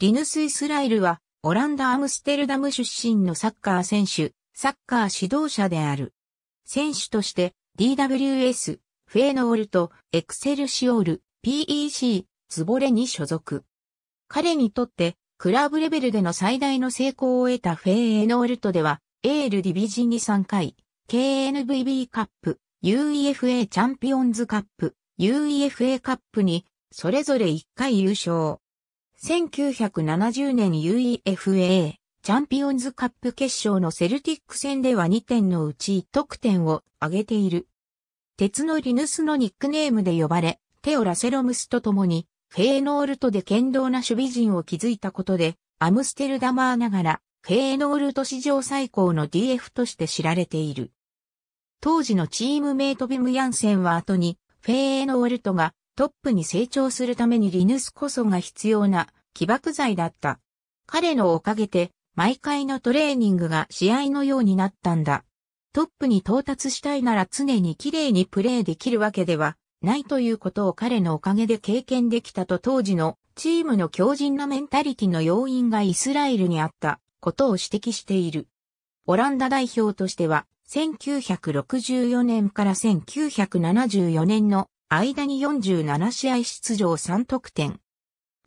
リヌス・イスライルは、オランダ・アムステルダム出身のサッカー選手、サッカー指導者である。選手として、DWS、フェーノールト、エクセルシオール、PEC、ズボレに所属。彼にとって、クラブレベルでの最大の成功を得たフェーノールトでは、エールディビジンに3回、KNVB カップ、UEFA チャンピオンズカップ、UEFA カップに、それぞれ1回優勝。1970年 UEFA チャンピオンズカップ決勝のセルティック戦では2点のうち1得点を挙げている。鉄のリヌスのニックネームで呼ばれ、テオ・ラセロムスと共に、フェーノールトで堅牢な守備陣を築いたことで、アムステルダマーながら、フェーノールト史上最高の DF として知られている。当時のチームメイトビムヤンセンは後に、フェーノールトがトップに成長するためにリヌスこそが必要な起爆剤だった。彼のおかげで、毎回のトレーニングが試合のようになったんだ。トップに到達したいなら常に綺麗にプレーできるわけではないということを彼のおかげで経験できたと当時のチームの強靭なメンタリティの要因がイスラエルにあったことを指摘している。オランダ代表としては1964年から1974年の間に47試合出場3得点。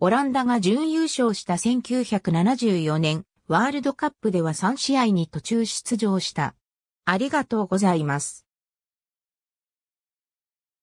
オランダが準優勝した1974年、ワールドカップでは3試合に途中出場した。ありがとうございます。